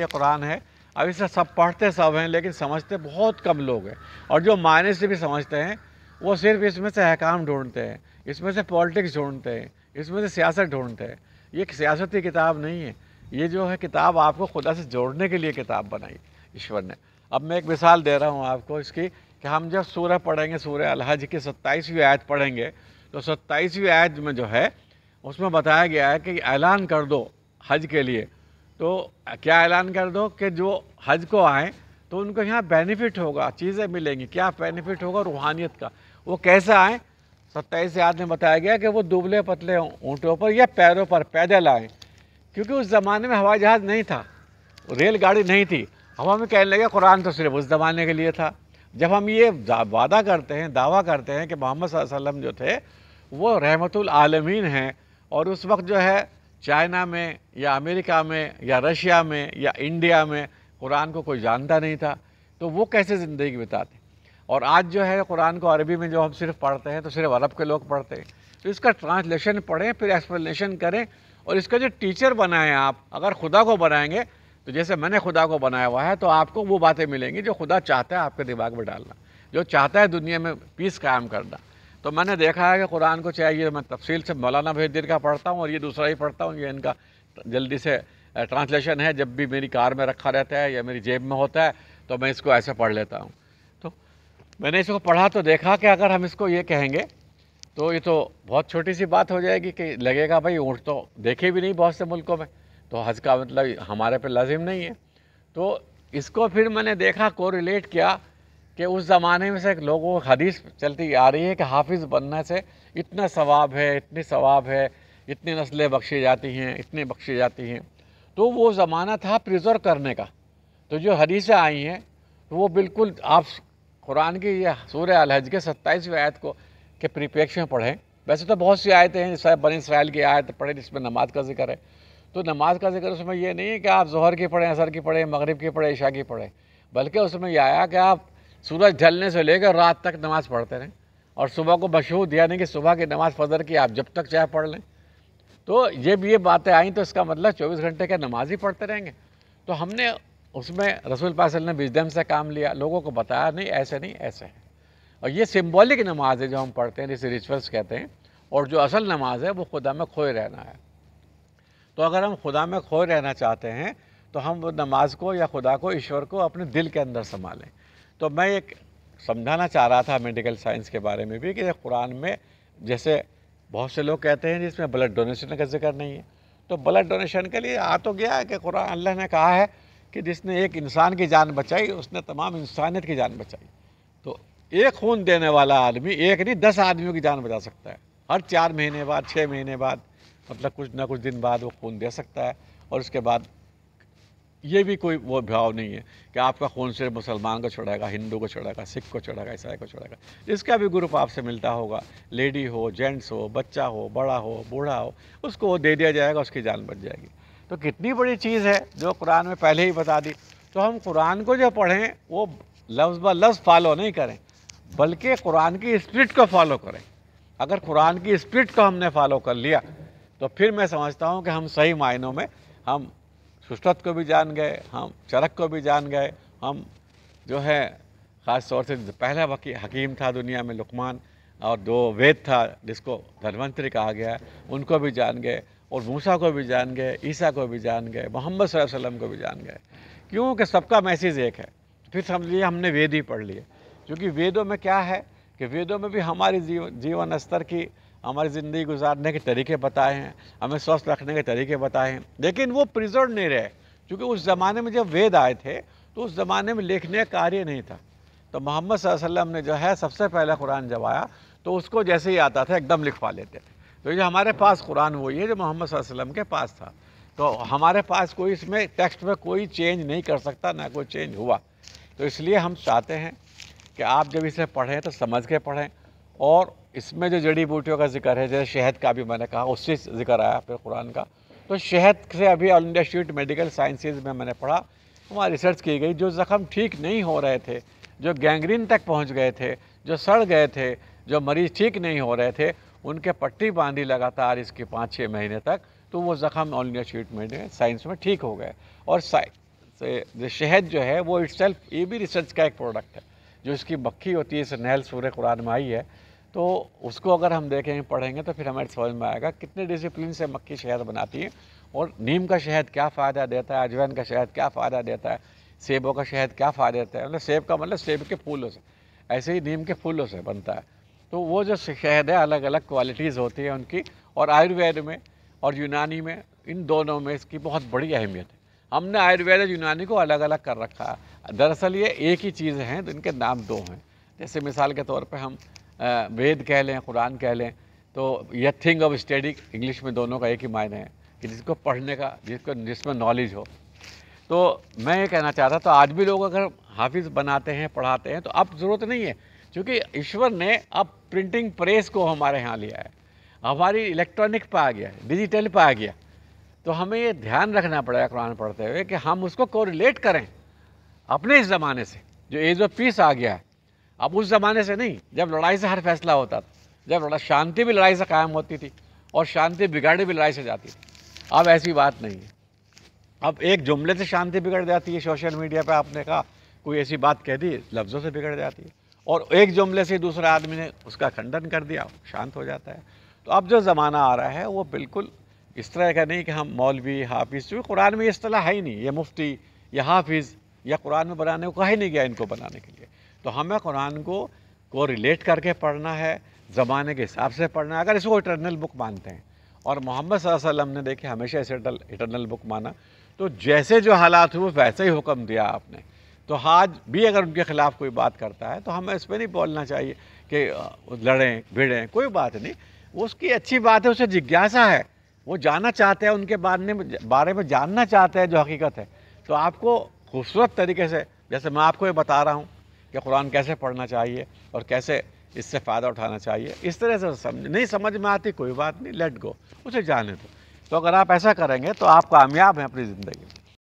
ये कुरान है अब इसे सब पढ़ते सब हैं लेकिन समझते बहुत कम लोग हैं और जो मायने से भी समझते हैं वो सिर्फ इसमें से अहकाम ढूंढते हैं इसमें से पॉलिटिक्स ढूंढते हैं इसमें से सियासत ढूंढते हैं ये सियासती किताब नहीं है ये जो है किताब आपको खुदा से जोड़ने के लिए किताब बनाई ईश्वर ने अब मैं एक मिसाल दे रहा हूँ आपको इसकी कि हम जब सूरह पढ़ेंगे सूर्य अलहज की सत्ताईसवीं आयत पढ़ेंगे तो सत्ताईसवीं आयत में जो है उसमें बताया गया है कि ऐलान कर दो हज के लिए तो क्या ऐलान कर दो कि जो हज को आए तो उनको यहाँ बेनिफिट होगा चीज़ें मिलेंगी क्या बेनिफिट होगा रूहानियत का वो कैसे आए सत्ताईस याद में बताया गया कि वो दुबले पतले ऊँटों पर या पैरों पर पैदल आए क्योंकि उस ज़माने में हवाई जहाज़ नहीं था रेलगाड़ी नहीं थी हम हमें कहने लगे कुरान तो सिर्फ उस ज़माने के लिए था जब हम ये वादा करते हैं दावा करते हैं कि मोहम्मद वसल्लम जो थे वो रहमतुल आलमीन हैं और उस वक्त जो है चाइना में या अमेरिका में या रशिया में या इंडिया में कुरान को कोई जानता नहीं था तो वो कैसे ज़िंदगी बिताते और आज जो है कुरान को अरबी में जो हम सिर्फ पढ़ते हैं तो सिर्फ अरब के लोग पढ़ते हैं तो इसका ट्रांसलेशन पढ़ें फिर एक्सप्लेनेशन करें और इसका जो टीचर बनाएं आप अगर खुदा को बनाएंगे तो जैसे मैंने खुदा को बनाया हुआ है तो आपको वो बातें मिलेंगी जो खुदा चाहता है आपके दिमाग में डालना जो चाहता है दुनिया में पीस कायम करना तो मैंने देखा है कि कुरान को चाहिए मैं तफसील से मौलाना दिन का पढ़ता हूँ और ये दूसरा ही पढ़ता हूँ ये इनका जल्दी से ट्रांसलेशन है जब भी मेरी कार में रखा रहता है या मेरी जेब में होता है तो मैं इसको ऐसे पढ़ लेता हूँ तो मैंने इसको पढ़ा तो देखा कि अगर हम इसको ये कहेंगे तो ये तो बहुत छोटी सी बात हो जाएगी कि लगेगा भाई ऊँट तो देखे भी नहीं बहुत से मुल्कों में तो हज का मतलब हमारे पे लाजिम नहीं है तो इसको फिर मैंने देखा कोरिलेट किया कि उस ज़माने में से लोगों को हदीस चलती आ रही है कि हाफिज़ बनने से इतना सवाब है इतनी सवाब है इतनी नस्लें बख्शी जाती हैं इतनी बख्शी जाती हैं तो वो ज़माना था प्रिजर्व करने का तो जो हदीसें आई हैं तो वो बिल्कुल आप कुरान की यह सूर अलहज के सत्ताईसवीं आयत को के परिप्रेक्ष्य में पढ़ें वैसे तो बहुत सी आयतें हैं जैसे बन इसराइल की आयत पढ़ें जिसमें नमाज का जिक्र है तो नमाज का जिक्र उसमें यह नहीं है कि आप जहर की पढ़ें असर की पढ़ें मगरब की पढ़ें ईशा की पढ़ें बल्कि उसमें यह आया कि आप सूरज ढलने से लेकर रात तक नमाज़ पढ़ते रहें और सुबह को दिया यानी कि सुबह की नमाज़ फजर की आप जब तक चाहे पढ़ लें तो ये भी ये बातें आई तो इसका मतलब चौबीस घंटे का नमाज ही पढ़ते रहेंगे तो हमने उसमें रसूल पासल ने बिजदम से काम लिया लोगों को बताया नहीं ऐसे नहीं ऐसे है और ये सिम्बॉलिक नमाज है जो हम पढ़ते हैं जिसे रिचुअल्स कहते हैं और जो असल नमाज है वो खुदा में खोए रहना है तो अगर हम खुदा में खोए रहना चाहते हैं तो हम वो नमाज को या खुदा को ईश्वर को अपने दिल के अंदर संभालें तो मैं एक समझाना चाह रहा था मेडिकल साइंस के बारे में भी कि कुरान में जैसे बहुत से लोग कहते हैं जिसमें ब्लड डोनेशन का जिक्र नहीं है तो ब्लड डोनेशन के लिए आ तो गया है कि कुरान अल्लाह ने कहा है कि जिसने एक इंसान की जान बचाई उसने तमाम इंसानियत की जान बचाई तो एक खून देने वाला आदमी एक नहीं दस आदमियों की जान बचा सकता है हर चार महीने बाद छः महीने बाद मतलब कुछ ना कुछ दिन बाद वो खून दे सकता है और उसके बाद ये भी कोई वो भाव नहीं है कि आपका खून सिर्फ मुसलमान को छुड़ाएगा हिंदू को छुड़ाएगा सिख को छुड़ाएगा ईसाई को छुड़ाएगा जिसका भी ग्रुप आपसे मिलता होगा लेडी हो जेंट्स हो बच्चा हो बड़ा हो बूढ़ा हो उसको वो दे दिया जाएगा उसकी जान बच जाएगी तो कितनी बड़ी चीज़ है जो कुरान में पहले ही बता दी तो हम कुरान को जो पढ़ें वो लफ्ज़ ब लफ्ज़ फॉलो नहीं करें बल्कि कुरान की स्प्रिट को फॉलो करें अगर कुरान की स्प्रिट को हमने फॉलो कर लिया तो फिर मैं समझता हूँ कि हम सही मायनों में हम सुष्टत को भी जान गए हम चरक को भी जान गए हम जो है ख़ास तौर से पहला वकी हकीम था दुनिया में लुकमान और दो वेद था जिसको धनवंतरी कहा गया उनको भी जान गए और मूसा को भी जान गए ईसा को भी जान गए मोहम्मद वसल्लम को भी जान गए क्योंकि सबका मैसेज एक है फिर समझ लिए हमने वेद ही पढ़ लिए क्योंकि वेदों में क्या है कि वेदों में भी हमारे जीवन स्तर की हमारी ज़िंदगी गुजारने के तरीके बताए हैं हमें स्वस्थ रखने के तरीके बताए हैं लेकिन वो प्रिजर्व नहीं रहे क्योंकि उस ज़माने में जब वेद आए थे तो उस ज़माने में लिखने का कार्य नहीं था तो मोहम्मद वसल्लम ने जो है सबसे पहला कुरान जब आया तो उसको जैसे ही आता था एकदम लिखवा लेते थे तो ये हमारे पास कुरान वही है जो मोहम्मद वसल्लम के पास था तो हमारे पास कोई इसमें टेक्स्ट में कोई चेंज नहीं कर सकता ना कोई चेंज हुआ तो इसलिए हम चाहते हैं कि आप जब इसे पढ़ें तो समझ के पढ़ें और इसमें जो जड़ी बूटियों का जिक्र है जैसे शहद का भी मैंने कहा उससे जिक्र आया फिर कुरान का तो शहद से अभी All India Institute Medical Sciences में मैंने पढ़ा वहाँ रिसर्च की गई जो ज़ख़म ठीक नहीं हो रहे थे जो गैंग्रीन तक पहुँच गए थे जो सड़ गए थे जो मरीज़ ठीक नहीं हो रहे थे उनके पट्टी बांधी लगातार इसके पाँच छः महीने तक तो वो ज़ख़म All India Institute Medical Science में ठीक हो गए और शहद जो है वो इट्स ये भी रिसर्च का एक प्रोडक्ट है जो इसकी मक्खी होती है इस नहल सूर्य कुरान में आई है तो उसको अगर हम देखेंगे पढ़ेंगे तो फिर हमें समझ में आएगा कितने डिसिप्लिन से मक्की शहद बनाती है और नीम का शहद क्या फ़ायदा देता है अजवैन का शहद क्या फ़ायदा देता है सेबों का शहद क्या फ़ायदा देता है मतलब सेब का मतलब सेब के फूलों से ऐसे ही नीम के फूलों से बनता है तो वो जो शहद है अलग अलग क्वालिटीज़ होती है उनकी और आयुर्वेद में और यूनानी में इन दोनों में इसकी बहुत बड़ी अहमियत है हमने आयुर्वेद और यूनानी को अलग अलग कर रखा है दरअसल ये एक ही चीज़ हैं तो इनके नाम दो हैं जैसे मिसाल के तौर पर हम वेद कह लें कुरान कह लें तो थिंग ऑफ स्टडी इंग्लिश में दोनों का एक ही मायने है कि जिसको पढ़ने का जिसको जिसमें नॉलेज हो तो मैं ये कहना चाहता तो आज भी लोग अगर हाफिज़ बनाते हैं पढ़ाते हैं तो अब ज़रूरत नहीं है क्योंकि ईश्वर ने अब प्रिंटिंग प्रेस को हमारे यहाँ लिया है हमारी इलेक्ट्रॉनिक पर आ गया है डिजिटल पर आ गया तो हमें ये ध्यान रखना पड़ेगा कुरान पढ़ते हुए कि हम उसको कोरिलेट करें अपने इस ज़माने से जो एज ऑफ पीस आ गया है अब उस ज़माने से नहीं जब लड़ाई से हर फैसला होता था जब शांति भी लड़ाई से कायम होती थी और शांति बिगाड़ी भी लड़ाई से जाती थी अब ऐसी बात नहीं है अब एक जुमले से शांति बिगड़ जाती है सोशल मीडिया पर आपने कहा कोई ऐसी बात कह दी लफ्ज़ों से बिगड़ जाती है और एक जुमले से दूसरे आदमी ने उसका खंडन कर दिया शांत हो जाता है तो अब जो ज़माना आ रहा है वो बिल्कुल इस तरह का नहीं कि हम मौलवी हाफिज़ क्योंकि कुरान में इस तरह है ही नहीं ये मुफ्ती या हाफिज़ या कुरान में बनाने को कहा ही नहीं गया इनको बनाने के लिए तो हमें कुरान को को रिलेट करके पढ़ना है ज़माने के हिसाब से पढ़ना है अगर इसको इटरनल बुक मानते हैं और मोहम्मद वसल्लम ने देखे हमेशा इसे इटरनल बुक माना तो जैसे जो हालात हुए वैसे ही हुक्म दिया आपने तो आज भी अगर उनके ख़िलाफ़ कोई बात करता है तो हमें इस पर नहीं बोलना चाहिए कि लड़ें भिड़ें कोई बात नहीं वो उसकी अच्छी बात है उसे जिज्ञासा है वो जानना चाहते हैं उनके बारे में बारे में जानना चाहते हैं जो हकीकत है तो आपको खूबसूरत तरीके से जैसे मैं आपको ये बता रहा हूँ कि कुरान कैसे पढ़ना चाहिए और कैसे इससे फ़ायदा उठाना चाहिए इस तरह से समझ नहीं समझ में आती कोई बात नहीं लेट गो उसे जाने दो तो अगर आप ऐसा करेंगे तो आप कामयाब हैं अपनी ज़िंदगी में